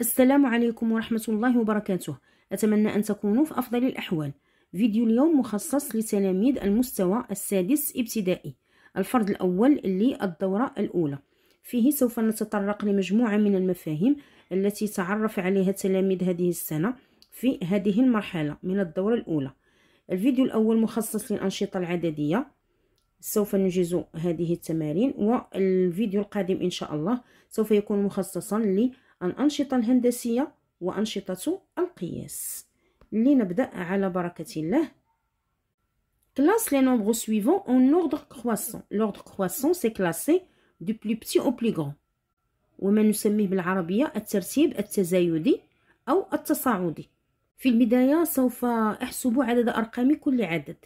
السلام عليكم ورحمة الله وبركاته أتمنى أن تكونوا في أفضل الأحوال فيديو اليوم مخصص لتلاميذ المستوى السادس ابتدائي الفرض الأول للدورة الأولى فيه سوف نتطرق لمجموعة من المفاهيم التي تعرف عليها تلاميذ هذه السنة في هذه المرحلة من الدورة الأولى الفيديو الأول مخصص للأنشطة العددية سوف نجيز هذه التمارين والفيديو القادم إن شاء الله سوف يكون مخصصا للأنشطة الأنشطة الهندسية وأنشطة القياس لنبدأ على بركة الله كلاس لي نومبر سويفون اون اوردر كرواسون لوردر كرواسون سي كلاسي دو بلو بتي او بلو grand. وما نسميه بالعربية الترتيب التزايدي أو التصاعدي في البداية سوف أحسب عدد أرقام كل عدد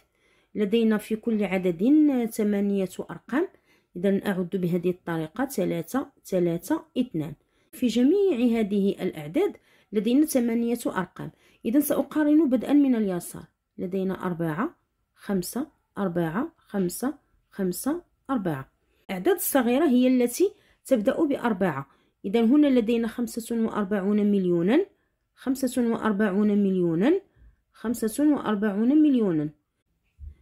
لدينا في كل عدد ثمانية أرقام إذا أعد بهذه الطريقة ثلاثة ثلاثة اثنان في جميع هذه الأعداد لدينا ثمانية أرقام إذا سأقارن بدءا من اليسار لدينا أربعة خمسة أربعة خمسة خمسة أربعة الأعداد الصغيرة هي التي تبدأ بأربعة إذا هنا لدينا خمسة وأربعون مليونا خمسة وأربعون مليونا خمسة وأربعون مليونا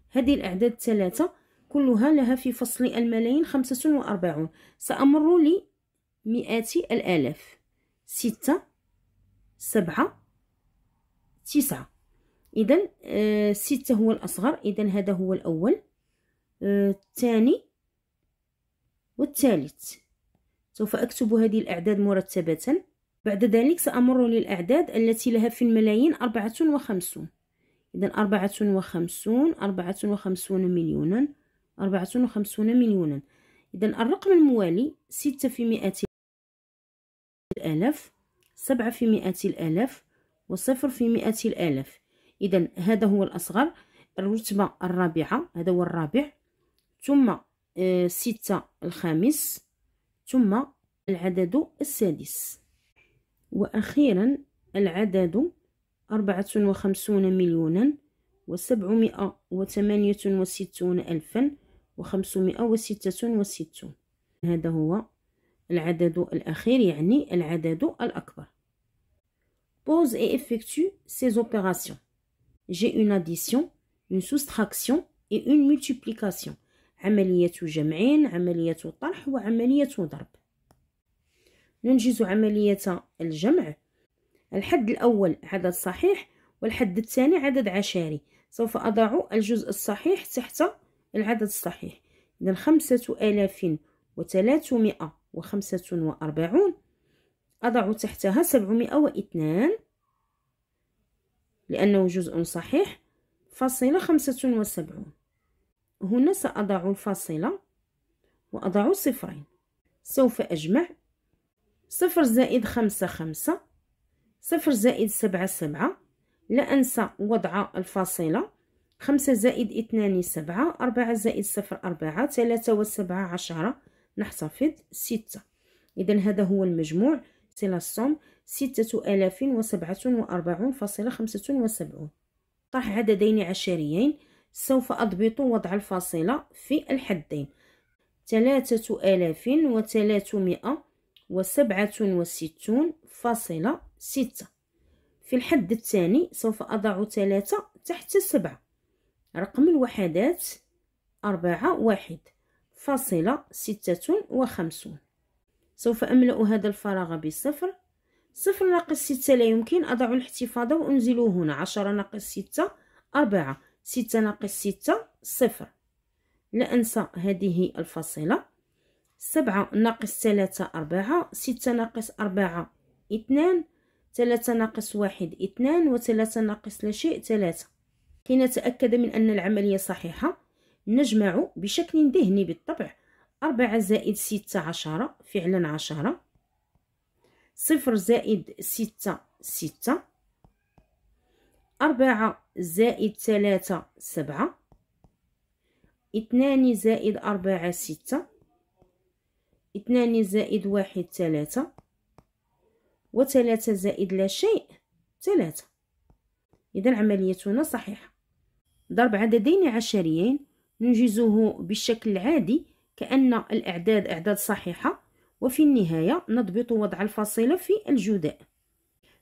هذه الأعداد الثلاثة كلها لها في فصل الملايين خمسة وأربعون سأمر لي مئات الآلاف ستة سبعة تسعة إذا آه، ستة هو الأصغر إذا هذا هو الأول آه، الثاني والثالث سوف أكتب هذه الأعداد مرتبة بعد ذلك سأمر للأعداد التي لها في الملايين أربعة وخمسون إذا أربعة وخمسون أربعة وخمسون مليونا أربعة وخمسون مليونا إذا الرقم الموالي ستة في مئة الألف سبعة في مئة الألف وصفر في مئة الألف إذا هذا هو الأصغر الرتبة الرابعة هذا هو الرابع ثم آه، ستة الخامس ثم العدد السادس وأخيرا العدد أربعة وخمسون مليونا وسبعمائة وثمانية وستون ألفا وخمسمائة وستة وستون هذا هو العدد الأخير يعني العدد الأكبر pose et effectue ces opérations j'ai une addition une soustraction et une multiplication عملية جمع عملية طرح وعملية ضرب ننجز عملية الجمع الحد الأول عدد صحيح والحد الثاني عدد عشري سوف أضع الجزء الصحيح تحت العدد الصحيح إذا خمسة آلاف وثلاثمائة وخمسة وأربعون أضع تحتها سبعمائة واثنان لأنه جزء صحيح فاصلة خمسة وسبعون هنا سأضع الفاصلة وأضع صفرين سوف أجمع صفر زائد خمسة خمسة صفر زائد سبعة سبعة لا أنسى وضع الفاصلة خمسة زائد اثنان سبعة أربعة زائد صفر أربعة ثلاثة وسبعة عشرة نحتفظ ستة إذا هذا هو المجموع سي لا سوم ستة آلاف وسبعة وأربعون فاصلة خمسة وسبعون طرح عددين عشريين سوف أضبط وضع الفاصلة في الحدين ثلاثة آلاف وثلاثمائة وسبعة وستون فاصلة ستة في الحد الثاني سوف أضع ثلاثة تحت سبعة رقم الوحدات أربعة واحد فاصلة ستة وخمسون سوف أملأ هذا الفراغ بصفر صفر ناقص ستة لا يمكن أضع الاحتفاظ وأنزله هنا عشرة ناقص ستة أربعة ستة ناقص ستة صفر لا أنسى هذه الفاصلة سبعة ناقص ثلاثة أربعة ستة ناقص أربعة اثنان ثلاثة ناقص واحد اثنان وثلاثة ناقص لا شيء ثلاثة نتأكد من أن العملية صحيحة نجمع بشكل ذهني بالطبع أربعة زائد ستة عشرة فعلا عشرة صفر زائد ستة ستة أربعة زائد ثلاثة سبعة اثنان زائد أربعة ستة اثنان زائد واحد ثلاثة وثلاثة زائد لا شيء ثلاثة إذا عمليتنا صحيحة ضرب عددين عشريين ننجزه بالشكل العادي كأن الأعداد أعداد صحيحة وفي النهاية نضبط وضع الفاصلة في الجداء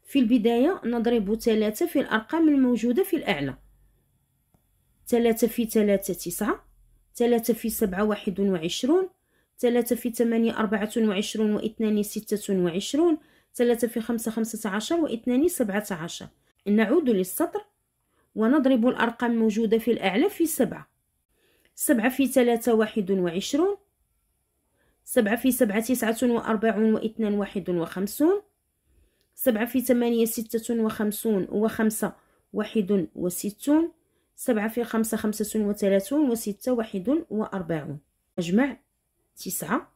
في البداية نضرب ثلاثة في الأرقام الموجودة في الأعلى ثلاثة في ثلاثة تسعة ثلاثة في سبعة واحد وعشرون ثلاثة في ثمانية أربعة وعشرون واثنان ستة وعشرون ثلاثة في خمسة خمسة عشر واثنان سبعة عشر نعود للسطر ونضرب الأرقام الموجودة في الأعلى في سبعة سبعة في ثلاثة واحد وعشرون سبعة في سبعة تسعة وأربعون واثنان واحد وخمسون سبعة في ثمانية ستة وخمسون وخمسة واحد وستون سبعة في خمسة خمسة وثلاثون وستة واحد وأربعون أجمع تسعة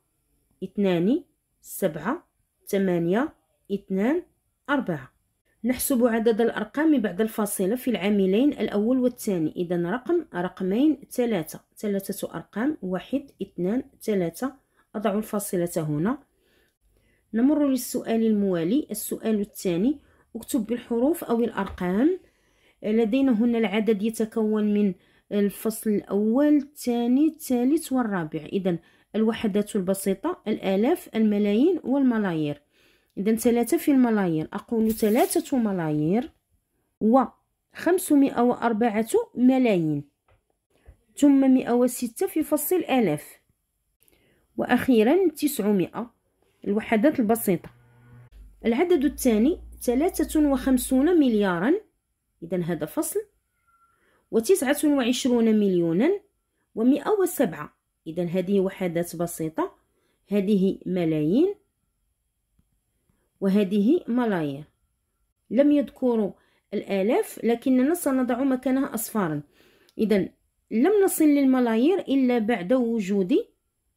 اثنان سبعة ثمانية اثنان أربعة نحسب عدد الأرقام بعد الفاصلة في العاملين الأول والثاني إذا رقم رقمين ثلاثة ثلاثة أرقام واحد اثنان ثلاثة أضع الفاصلة هنا نمر للسؤال الموالي السؤال الثاني اكتب بالحروف أو الأرقام لدينا هنا العدد يتكون من الفصل الأول الثاني الثالث والرابع إذا الوحدات البسيطة الآلاف الملايين والملايير إذا ثلاثة في الملايير أقول ثلاثة ملايير وخمسمائة وأربعة ملايين ثم مئة وستة في فصل آلاف وأخيرا تسعمائة الوحدات البسيطة العدد الثاني ثلاثة وخمسون مليارا إذا هذا فصل وتسعة وعشرون مليونا ومئة وسبعة إذا هذه وحدات بسيطة هذه ملايين وهذه ملايير لم يذكروا الآلاف لكننا سنضع مكانها أصفارا إذا لم نصل للملايير إلا بعد وجود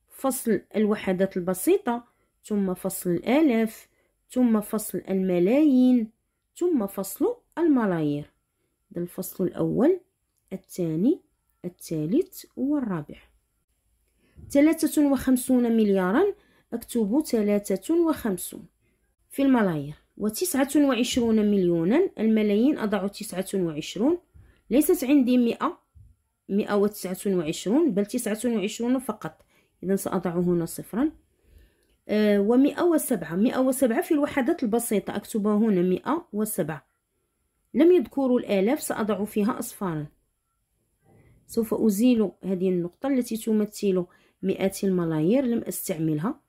فصل الوحدات البسيطة ثم فصل الآلاف ثم فصل الملايين ثم فصل الملايير الفصل الأول الثاني الثالث والرابع ثلاثة وخمسون مليارا اكتبوا ثلاثة وخمسون في الملايير وتسعة وعشرون مليونا الملايين أضع تسعة وعشرون ليست عندي مئة مئة وتسعة وعشرون بل تسعة وعشرون فقط إذا سأضع هنا صفرا آه ومئة وسبعة مئة وسبعة في الوحدات البسيطة أكتبها هنا مئة وسبعة لم يذكروا الآلاف سأضع فيها أصفارا سوف أزيل هذه النقطة التي تمثل مئات الملايير لم أستعملها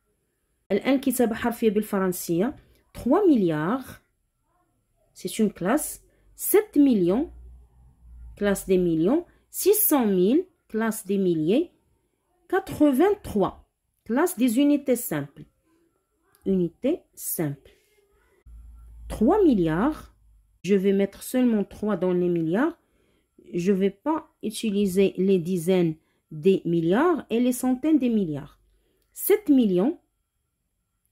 الآن كتابة حرفية بالفرنسية 3 milliards, c'est une classe, 7 millions, classe des millions, 600 000, classe des milliers, 83, classe des unités simples, unité simple. 3 milliards, je vais mettre seulement 3 dans les milliards, je ne vais pas utiliser les dizaines des milliards et les centaines des milliards. 7 millions,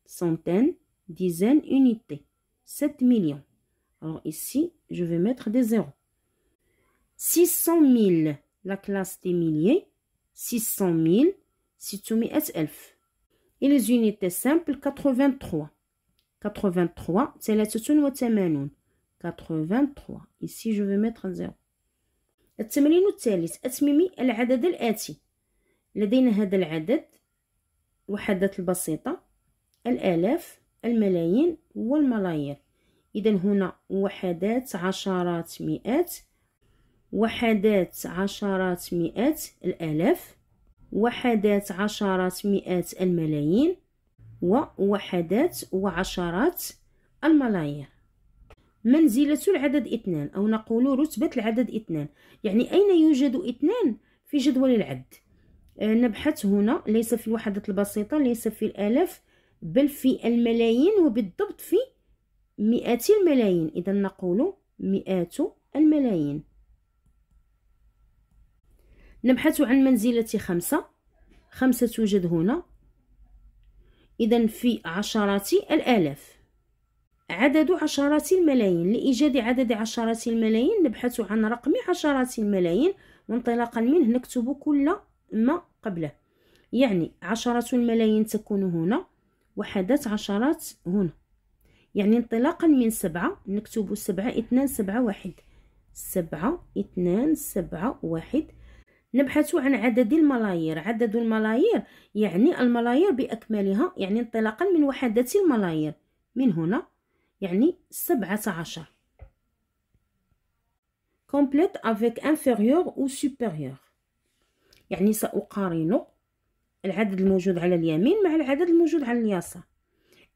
centaines, dizaines, unités. 7 millions. Alors ici, je vais mettre des zéros. 600 000, la classe des milliers. 600 000, elf. Et les unités simples, 83. 83, c'est la 83. Ici, je vais mettre un zéro. التمرين الثالث أتممي العدد الاتي لدينا هذا العدد وحدات البسيطة الالاف الملايين والملايير إذا هنا وحدات عشرات مئات وحدات عشرات مئات الآلاف وحدات عشرات مئات الملايين ووحدات وعشرات الملايير منزلة العدد اثنان أو نقول رتبة العدد اثنان يعني أين يوجد اثنان في جدول العد آه، نبحث هنا ليس في الوحدات البسيطة ليس في الآلاف بل في الملايين وبالضبط في مئات الملايين إذا نقول مئات الملايين نبحث عن منزلة خمسة خمسة توجد هنا إذا في عشرات الآلاف عدد عشرات الملايين لإيجاد عدد عشرات الملايين نبحث عن رقم عشرات الملايين وانطلاقا منه نكتب كل ما قبله يعني عشرة الملايين تكون هنا وحدات عشرات هنا يعني انطلاقا من سبعة نكتب سبعة اثنان سبعة واحد سبعة اثنان سبعة واحد نبحث عن عدد الملايير عدد الملايير يعني الملايير بأكملها يعني انطلاقا من وحدات الملايير من هنا يعني سبعة عشر complète avec inférieur ou supérieur يعني سأقارنه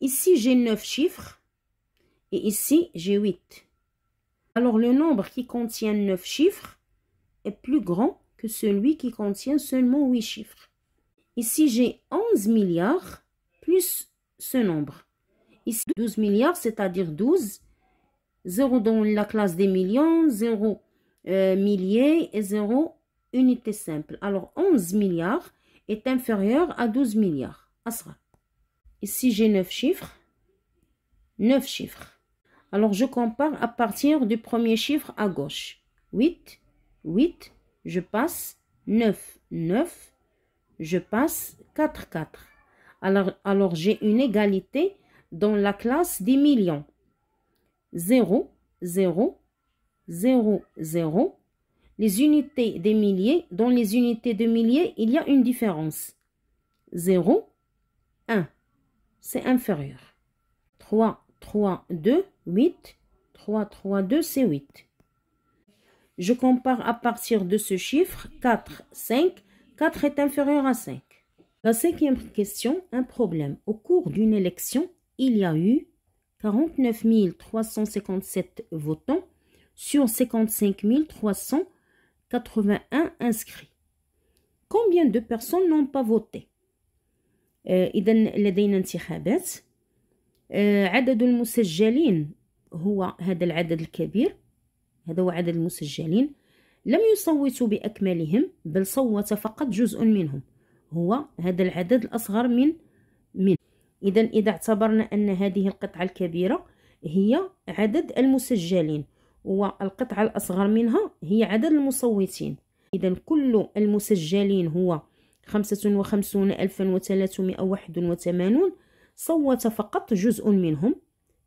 ici j'ai 9 chiffres et ici j'ai 8 alors le nombre qui contient 9 chiffres est plus grand que celui qui contient seulement 8 chiffres ici j'ai 11 milliards plus ce nombre ici 12 milliards c'est-à-dire 12 0 dans la classe des millions 0 euh, milliers et 0 unité simple alors 11 milliards est inférieur à 12 milliards. Ici, j'ai 9 chiffres. 9 chiffres. Alors, je compare à partir du premier chiffre à gauche. 8, 8, je passe. 9, 9, je passe. 4, 4. Alors, alors j'ai une égalité dans la classe des millions. 0, 0, 0, 0, les unités des milliers, dans les unités de milliers, il y a une différence. 0, 1, c'est inférieur. 3, 3, 2, 8, 3, 3, 2, c'est 8. Je compare à partir de ce chiffre 4, 5. 4 est inférieur à 5. La cinquième question, un problème. Au cours d'une élection, il y a eu 49 357 votants sur 55 300 81 inscrits combien de personnes n'ont pas voté euh, إذا لدينا انتخابات آه، عدد المسجلين هو هذا العدد الكبير هذا هو عدد المسجلين لم يصوتوا بأكملهم بل صوت فقط جزء منهم هو هذا العدد الأصغر من من إذا إذا اعتبرنا أن هذه القطعة الكبيرة هي عدد المسجلين والقطعة الأصغر منها هي عدد المصوتين إذا كل المسجلين هو خمسة وخمسون ألفا وثلاثمائة واحد وثمانون صوت فقط جزء منهم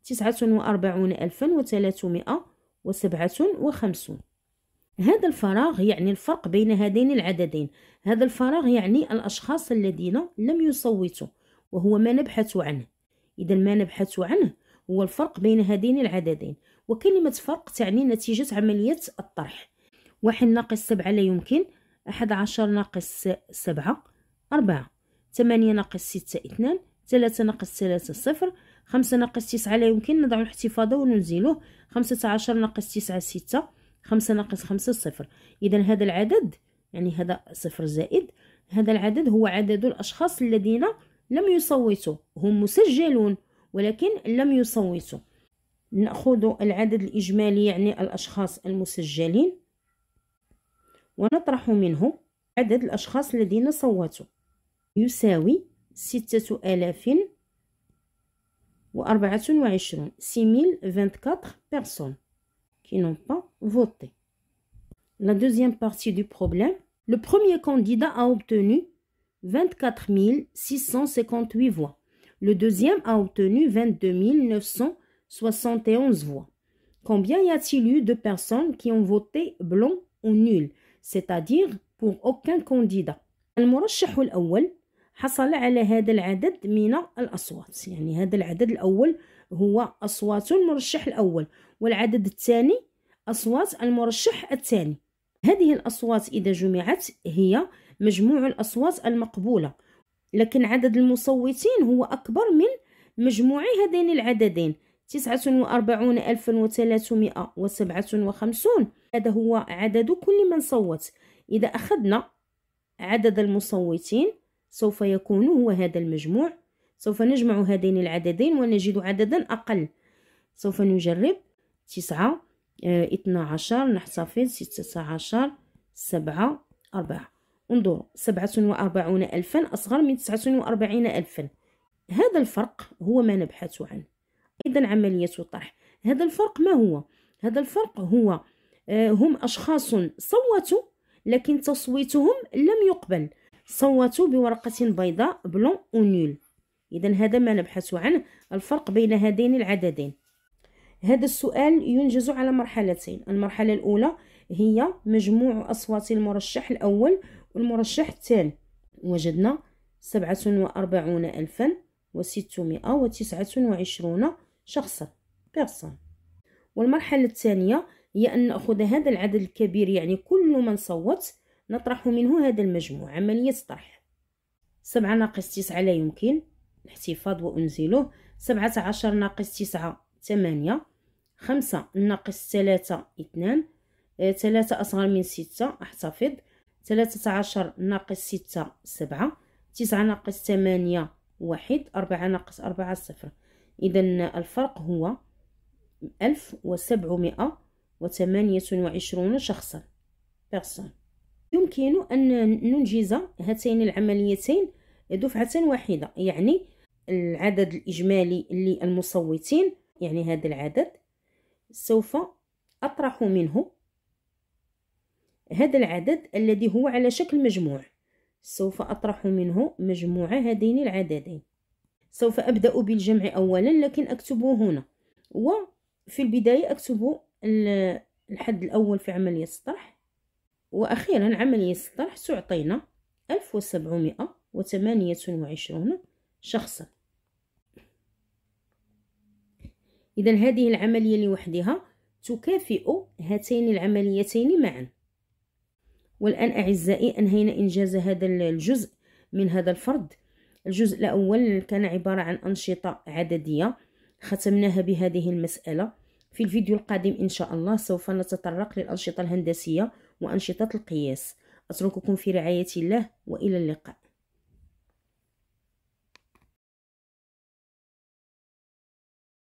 تسعة وأربعون ألفا وثلاثمائة وسبعة وخمسون هذا الفراغ يعني الفرق بين هذين العددين هذا الفراغ يعني الأشخاص الذين لم يصوتوا وهو ما نبحث عنه إذا ما نبحث عنه هو الفرق بين هذين العددين وكلمة فرق تعني نتيجة عملية الطرح واحد ناقص سبعة لا يمكن أحد عشر ناقص سبعة أربعة ثمانية ناقص ستة اثنان ثلاثة ناقص ثلاثة صفر خمسة ناقص تسعة لا يمكن نضع الاحتفاظ وننزله خمسة عشر ناقص تسعة ستة خمسة ناقص خمسة صفر إذا هذا العدد يعني هذا صفر زائد هذا العدد هو عدد الأشخاص الذين لم يصوتوا هم مسجلون ولكن لم يصوتوا نأخذ العدد الإجمالي يعني الأشخاص المسجلين ونطرح منه عدد الأشخاص الذين صوتوا يساوي ستة آلاف وأربعة وعشرون سيميل فانتكاتر بيرسون qui n'ont pas voté. La deuxième partie du problème, le premier candidat a obtenu 24 658 voix. Le deuxième a obtenu 22 900 71 voix. Combien y a-t-il eu de personnes qui ont voté blanc ou nul, c'est-à-dire pour aucun candidat المرشح الأول حصل على هذا العدد من الأصوات يعني هذا العدد الأول هو أصوات المرشح الأول والعدد الثاني أصوات المرشح الثاني هذه الأصوات إذا جمعت هي مجموع الأصوات المقبولة لكن عدد المصوتين هو أكبر من مجموع هذين العددين تسعة وأربعون ألفا وثلاثمائة وسبعة وخمسون هذا هو عدد كل من صوت إذا أخذنا عدد المصوتين سوف يكون هو هذا المجموع سوف نجمع هذين العددين ونجد عددا أقل سوف نجرب تسعة آه، اثنا عشر نحتفظ ستة عشر سبعة أربعة انظروا سبعة وأربعون ألفا أصغر من تسعة وأربعين ألفا هذا الفرق هو ما نبحث عنه أيضا عملية الطرح هذا الفرق ما هو؟ هذا الفرق هو آه، هم أشخاص صوتوا لكن تصويتهم لم يقبل صوتوا بورقة بيضاء بلون أونيل إذا هذا ما نبحث عنه الفرق بين هذين العددين هذا السؤال ينجز على مرحلتين المرحلة الأولى هي مجموع أصوات المرشح الأول والمرشح الثاني وجدنا سبعة وأربعون ألفا وستمائة وتسعة وعشرون شخصا بيرسون والمرحلة الثانية هي أن نأخذ هذا العدد الكبير يعني كل من صوت نطرح منه هذا المجموع عملية طرح سبعة ناقص تسعة لا يمكن الاحتفاظ وأنزله سبعة عشر ناقص تسعة ثمانية خمسة ناقص ثلاثة اثنان آه، ثلاثة أصغر من ستة احتفظ ثلاثة عشر ناقص ستة سبعة تسعة ناقص ثمانية واحد أربعة ناقص أربعة صفر إذا الفرق هو ألف وسبعمائة وثمانية وعشرون شخصا بيرسون يمكن أن ننجز هاتين العمليتين دفعة واحدة يعني العدد الإجمالي للمصوتين يعني هذا العدد سوف أطرح منه هذا العدد الذي هو على شكل مجموع سوف أطرح منه مجموع هذين العددين سوف أبدأ بالجمع أولا لكن أكتبه هنا وفي البداية أكتب الحد الأول في عملية السطح وأخيرا عملية السطح تعطينا ألف وثمانية وعشرون شخصا إذا هذه العملية لوحدها تكافئ هاتين العمليتين معا والآن أعزائي أنهينا إنجاز هذا الجزء من هذا الفرد الجزء الأول كان عبارة عن أنشطة عددية ختمناها بهذه المسألة في الفيديو القادم إن شاء الله سوف نتطرق للأنشطة الهندسية وأنشطة القياس أترككم في رعاية الله وإلى اللقاء